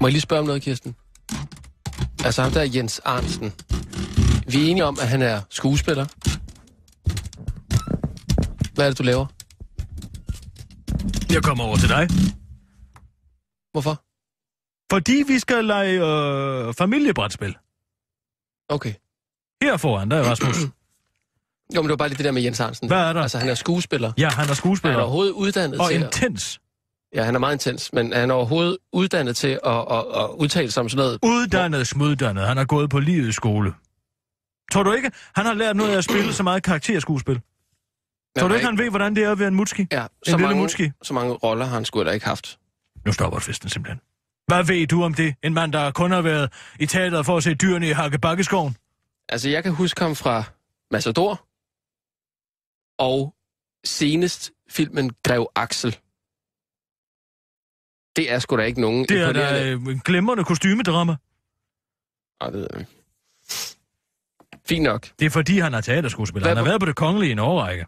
Må jeg lige spørge om noget, Kirsten? Altså ham der er Jens Arnsen. Vi er enige om, at han er skuespiller. Hvad er det, du laver? Jeg kommer over til dig. Hvorfor? Fordi vi skal lege øh, familiebrætspil. Okay. Her foran, der er Rasmus. jo, men det var bare lige det der med Jens Hansen. Hvad er der? Altså, han er skuespiller. Ja, han er skuespiller. Han er overhovedet uddannet Og til intens. Ja, han er meget intens, men er han overhovedet uddannet til at, at, at udtale sig om sådan noget? Uddannet, smuddannet. Han har gået på livets skole. Tror du ikke, han har lært noget af at spille så meget karakterskuespil? Tror du ikke, han ved, hvordan det er at være en mutski? Ja, en så, mange, mutski? så mange roller har han sgu da ikke haft. Nu stopper festen simpelthen. Hvad ved du om det? En mand, der kun har været i teateret for at se dyrene i Hakkebakkeskoven? Altså, jeg kan huske ham fra Massador og senest filmen Grev Axel. Det er sgu da ikke nogen Det er da øh, en glemrende kostymedrama. Nej, det ved jeg ikke. Fint nok. Det er fordi, han er teaterskuespiller. Hvad... Han har været på det kongelige i en årrække.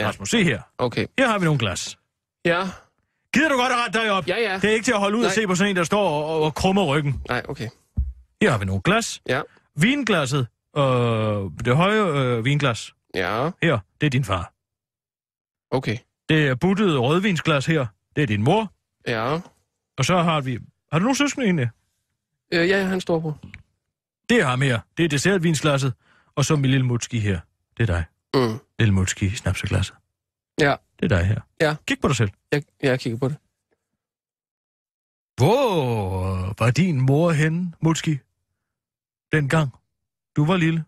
Ja. Rasmus, se her. Okay. Her har vi nogle glas. Ja. Gider du godt at rette dig op? Ja, ja. Det er ikke til at holde ud Nej. og se på sådan en, der står og, og, og krummer ryggen. Nej, okay. Her har vi nogle glas. Ja. Vinglasset, øh, det høje øh, vinglas. Ja. Her, det er din far. Okay. Det er buttet rødvinsglas her, det er din mor. Ja. Og så har vi... Har du nogen søskende egentlig? Øh, ja, han står på. Det er ham her. Det er dessertvinsglasset. Og så min lille mutski her. Det er dig. Mm. Lille mutski i snapseglasset. Ja. Det er dig her. Ja. Kig på dig selv. Jeg, jeg kigger på det. Hvor var din mor henne, Mutski? gang du var lille.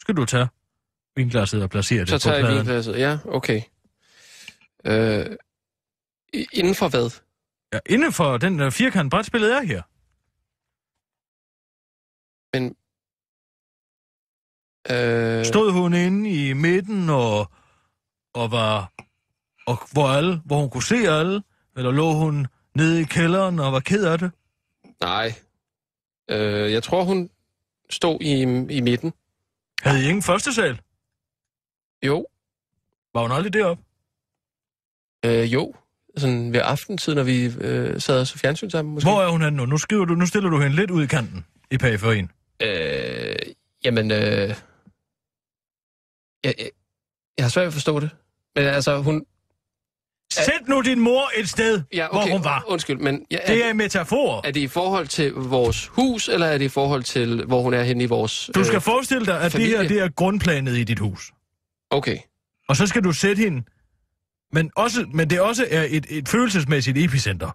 Skal du tage vinglasset og placere det så på pladen? Så tager jeg vinglasset, ja, okay. Øh, inden for hvad? Ja, inden for den uh, firkant brætspillet er her. Men... Øh... Stod hun inde i midten og, og var... Og hvor, alle, hvor hun kunne se alle? Eller lå hun nede i kælderen og var ked af det? Nej. Øh, jeg tror, hun stod i, i midten. Havde I ingen første sal? Jo. Var hun aldrig deroppe? Øh, jo sådan ved aftentid, når vi øh, sad og så fjernsyn sammen. Måske. Hvor er hun henne nu? Nu, skriver du, nu stiller du hende lidt ud i kanten i periferien. Øh, jamen, øh, jeg, jeg, jeg har svært ved at forstå det. Men altså, hun... Sæt nu din mor et sted, ja, okay, hvor hun var. Undskyld, men... Ja, er, det er en metafor. Er det i forhold til vores hus, eller er det i forhold til, hvor hun er henne i vores Du skal øh, forestille dig, at familie? det her det er grundplanet i dit hus. Okay. Og så skal du sætte hende men, også, men det også er et, et følelsesmæssigt epicenter.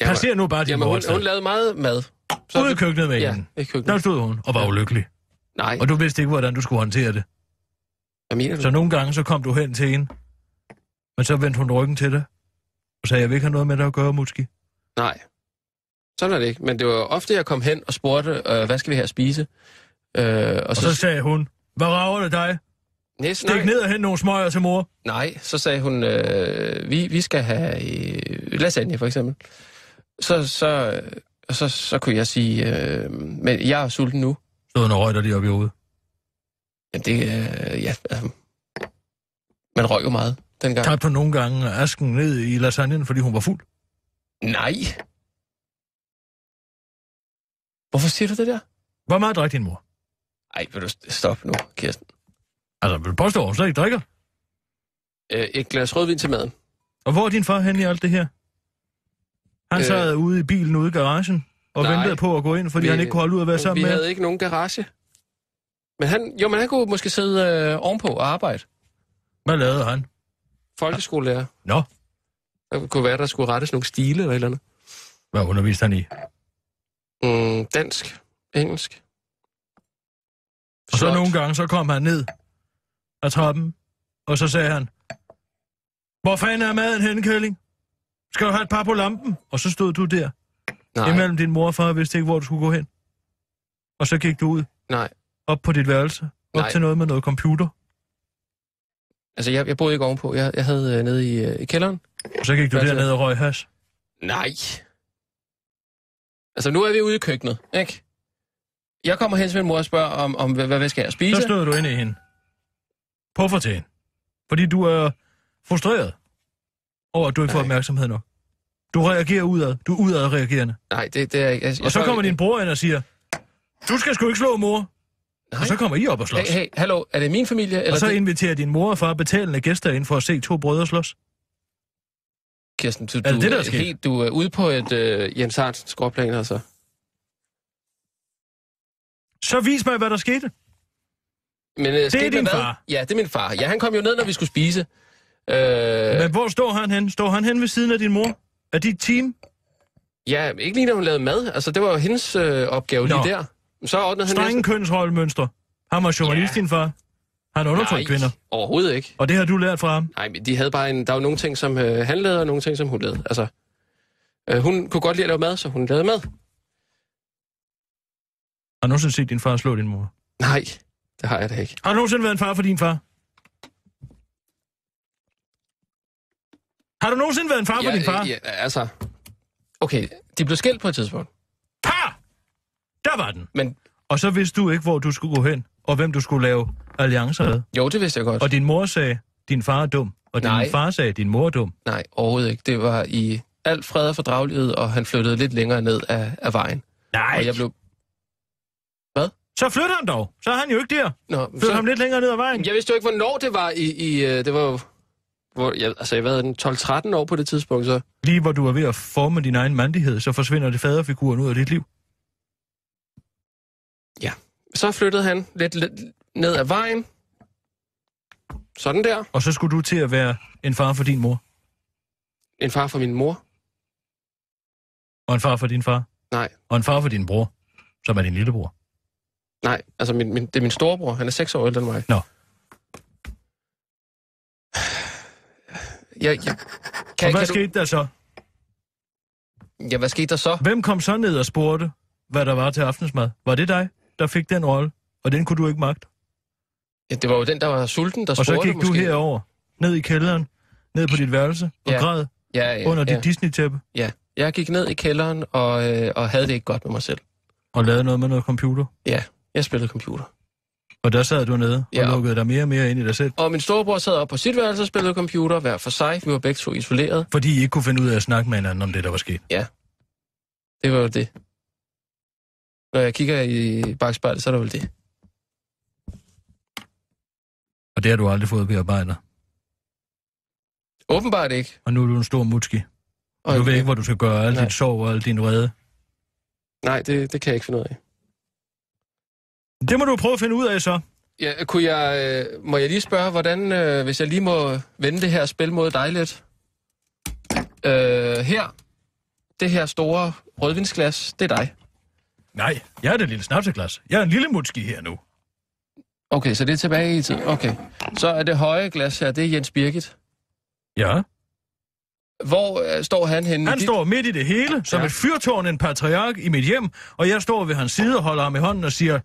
Jeg ser nu bare din jamen, hun, hun lavede meget mad. Så Ude i køkkenet med ja, hende. I køkkenet. Der stod hun og var ja. ulykkelig. Nej. Og du vidste ikke, hvordan du skulle håndtere det. Hvad mener du? Så nogle gange, så kom du hen til hende, men så vendte hun ryggen til dig, og sagde, jeg vil ikke have noget med dig at gøre, Mutski. Nej. Sådan er det ikke. Men det var ofte, jeg kom hen og spurgte, øh, hvad skal vi her spise? Øh, og, og så, så sagde hun, hvad rager det dig? Næsten, Stik nej. ned og hente nogle smøger til mor. Nej, så sagde hun, øh, vi, vi skal have øh, lasagne for eksempel. Så, så, øh, så, så kunne jeg sige, øh, men jeg er sulten nu. Så hun røg dig lige op i hovedet? Jamen det, øh, ja, øh, man røg jo meget dengang. Tabte på nogle gange asken ned i lasagnen, fordi hun var fuld? Nej. Hvorfor siger du det der? Hvor meget drak din mor? Ej, vil du stoppe nu, Kirsten? Altså, vil du påstå, at hun slet ikke drikker? Øh, et glas rødvin til maden. Og hvor er din far hen i alt det her? Han øh, sad ude i bilen ude i garagen og nej, ventede på at gå ind, fordi vi, han ikke kunne holde ud at være sammen med Vi havde ikke nogen garage. Men han, jo, men han kunne måske sidde øh, ovenpå og arbejde. Hvad lavede han? Folkeskolelærer. Nå. Der kunne være, der skulle rettes nogle stile eller et eller andet. Hvad underviste han i? Mm, dansk, engelsk. Og så nogle gange, så kom han ned af trappen, og så sagde han, hvor fanden er maden henne, Kælling? Skal du have et par på lampen? Og så stod du der. Nej. Imellem din mor og far vidste ikke, hvor du skulle gå hen. Og så gik du ud. Nej. Op på dit værelse. Op Nej. til noget med noget computer. Altså, jeg, jeg boede ikke ovenpå. Jeg, jeg havde øh, nede i, øh, i kælderen. Og så gik du der ned og røg has? Nej. Altså, nu er vi ude i køkkenet, ikke? Jeg kommer hen til min mor og spørger, om, om hvad, hvad skal jeg spise? Så stod du inde i hende. Hvorfor til? Fordi du er frustreret over, at du ikke får opmærksomhed nok. Du reagerer udad. Du er reagerende. Nej, det, det er ikke... jeg, og så kommer jeg, din bror ind og siger, du skal sgu ikke slå mor. Nej. Og så kommer I op og slås. Hey, hey, hallo, er det min familie? Eller og så det... inviterer din mor og far betalende gæster ind for at se to brødre slås. Kirsten, du, er det, du, det, der er helt, du er ude på et uh, Jens Hartsen skorplan, altså. Så vis mig, hvad der skete. Men, øh, det er din far? Ja, det er min far. Ja, han kom jo ned, når vi skulle spise. Øh... Men hvor står han hen? Står han hen ved siden af din mor? Er dit team? Ja, ikke lige når hun lavede mad. Altså, det var jo hendes øh, opgave Nå. lige der. Så ordnede han... Strenge næste... kønsrollemønster. Han var journalist, ja. din far. Han undertrykte kvinder. overhovedet ikke. Og det har du lært fra ham? Nej, men de havde bare en... Der var nogle ting, som øh, han lavede, og nogle ting, som hun lavede. Altså, øh, hun kunne godt lide at lave mad, så hun lavede mad. Har du nogensinde set din far slå din mor? Nej. Det har jeg da ikke. Har du nogensinde været en far for din far? Har du nogensinde været en far ja, for din far? Ja, altså... Okay, de blev skilt på et tidspunkt. Ha! Der var den. Men... Og så vidste du ikke, hvor du skulle gå hen, og hvem du skulle lave alliancer med. Jo, det vidste jeg godt. Og din mor sagde, din far er dum. Og Nej. din far sagde, din mor er dum. Nej, overhovedet ikke. Det var i alt fred og fordragelighed, og han flyttede lidt længere ned af, af vejen. Nej. Og jeg blev så flytter han dog. Så er han jo ikke der. Nå, flytter så... ham lidt længere ned ad vejen. Jeg vidste jo ikke, hvornår det var i... i øh, det var jo... Hvor, jeg, altså, jeg var 12-13 år på det tidspunkt, så... Lige hvor du er ved at forme din egen mandighed, så forsvinder det faderfiguren ud af dit liv. Ja. Så flyttede han lidt, lidt ned ad vejen. Sådan der. Og så skulle du til at være en far for din mor? En far for min mor. Og en far for din far? Nej. Og en far for din bror, som er din lillebror? Nej, altså min, min, det er min storebror. Han er seks år ældre end mig. Nå. Jeg, jeg, kan, og hvad kan skete du... der så? Ja, hvad skete der så? Hvem kom så ned og spurgte, hvad der var til aftensmad? Var det dig, der fik den rolle? Og den kunne du ikke magte? Ja, det var jo den, der var sulten, der og spurgte Og så gik du måske. herover, ned i kælderen, ned på dit værelse og ja. græd ja, ja, under ja. dit Disney-tæppe? Ja, jeg gik ned i kælderen og, øh, og havde det ikke godt med mig selv. Og lavede noget med noget computer? Ja, jeg spillede computer. Og der sad du nede og ja. lukkede dig mere og mere ind i dig selv? Og min storebror sad op på sit værelse og spillede computer hver for sig. Vi var begge to isoleret. Fordi I ikke kunne finde ud af at snakke med hinanden om det, der var sket? Ja. Det var jo det. Når jeg kigger i bagspejlet, så er det vel det. Og det har du aldrig fået bearbejdet? Åbenbart ikke. Og nu er du en stor mutski. Og du okay. ved ikke, hvor du skal gøre alt dit sorg og alt din vrede? Nej, det, det kan jeg ikke finde ud af. Det må du prøve at finde ud af så. Ja, kunne jeg, øh, må jeg lige spørge, hvordan, øh, hvis jeg lige må vende det her spil mod dig lidt? Øh, her, det her store rødvinsglas, det er dig. Nej, jeg er det lille snapseglas. Jeg er en lille mutski her nu. Okay, så det er tilbage i tiden. Okay. Så er det høje glas her, det er Jens Birgit. Ja. Hvor øh, står han henne? Han dit... står midt i det hele, som ja. et fyrtårn, en patriark i mit hjem, og jeg står ved hans side og holder ham i hånden og siger,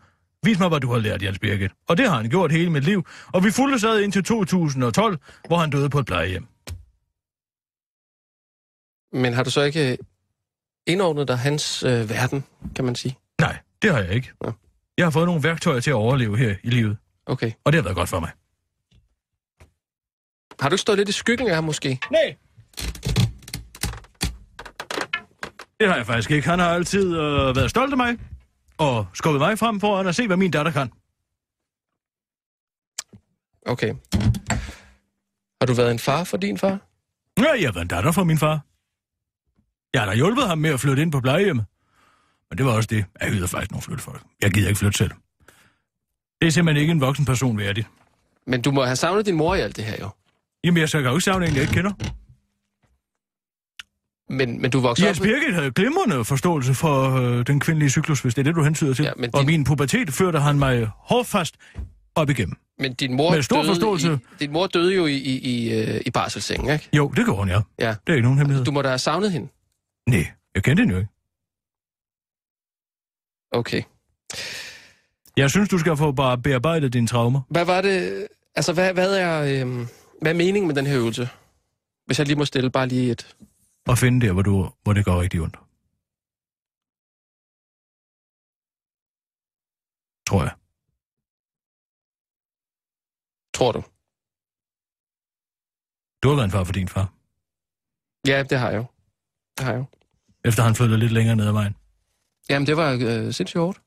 Vis mig, hvad du har lært, Jens Birgit. Og det har han gjort hele mit liv, og vi fulgte sad indtil 2012, hvor han døde på et plejehjem. Men har du så ikke øh, indordnet dig hans øh, verden, kan man sige? Nej, det har jeg ikke. Ja. Jeg har fået nogle værktøjer til at overleve her i livet. Okay. Og det har været godt for mig. Har du stået lidt i skyggen af ham måske? Nej. Det har jeg faktisk ikke. Han har altid øh, været stolt af mig og skubbet mig frem for og se, hvad min datter kan. Okay. Har du været en far for din far? Ja, jeg har været en datter for min far. Jeg har da hjulpet ham med at flytte ind på plejehjemmet. Men det var også det. Jeg hyder faktisk nogle flyttefolk. Jeg gider ikke flytte selv. Det er simpelthen ikke en voksen person værdigt. Men du må have savnet din mor i alt det her, jo. Jamen, jeg skal jo ikke savne en, jeg ikke kender. Men, men du voksede Jes Birgit havde glimrende forståelse for øh, den kvindelige cyklus, hvis det er det, du hentyder til. Ja, din... Og min pubertet førte han mig hårdfast op igennem. Men din mor, Med stor døde, forståelse... i, din mor døde jo i, i, i, øh, i barselssengen, ikke? Jo, det gjorde hun, ja. ja. Det er ikke nogen hemmelighed. Du må da have savnet hende? Nej, jeg kendte hende jo ikke. Okay. Jeg synes, du skal få bare bearbejdet dine traumer. Hvad var det... Altså, hvad, hvad er... Øh, hvad er meningen med den her øvelse? Hvis jeg lige må stille bare lige et og finde der, hvor, du, hvor det går rigtig ondt. Tror jeg. Tror du? Du har været en far for din far. Ja, det har jeg jo. Det har jeg jo. Efter han flyttede lidt længere ned ad vejen. Jamen, det var øh, sindssygt hårdt.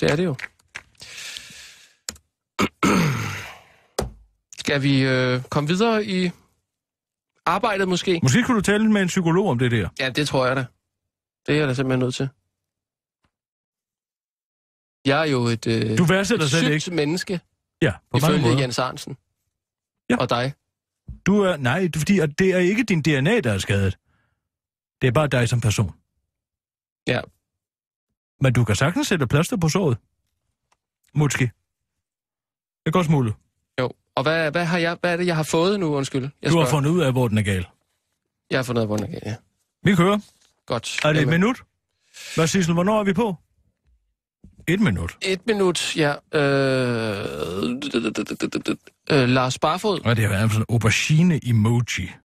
Det er det jo. Skal vi øh, komme videre i Arbejdet måske. Måske kunne du tale med en psykolog om det der. Ja, det tror jeg da. Det er jeg da simpelthen nødt til. Jeg er jo et, øh, du et sygt ikke. menneske, ja, på ifølge måder. Jens Arnsen. Ja. Og dig. Du er, nej, fordi det er ikke din DNA, der er skadet. Det er bare dig som person. Ja. Men du kan sagtens sætte plaster på såret. Måske. Det er godt smule. Og hvad, hvad, har jeg, hvad er det, jeg har fået nu, undskyld? Jeg du har fundet ud af, hvor den er gal. Jeg har fundet ud af, hvor den er gal, ja. Vi kører. Godt. Er det Jamen. et minut? Hvad siger du, hvornår er vi på? Et minut. Et minut, ja. Øh, øh Lars Barfod. Og det har været sådan aubergine-emoji.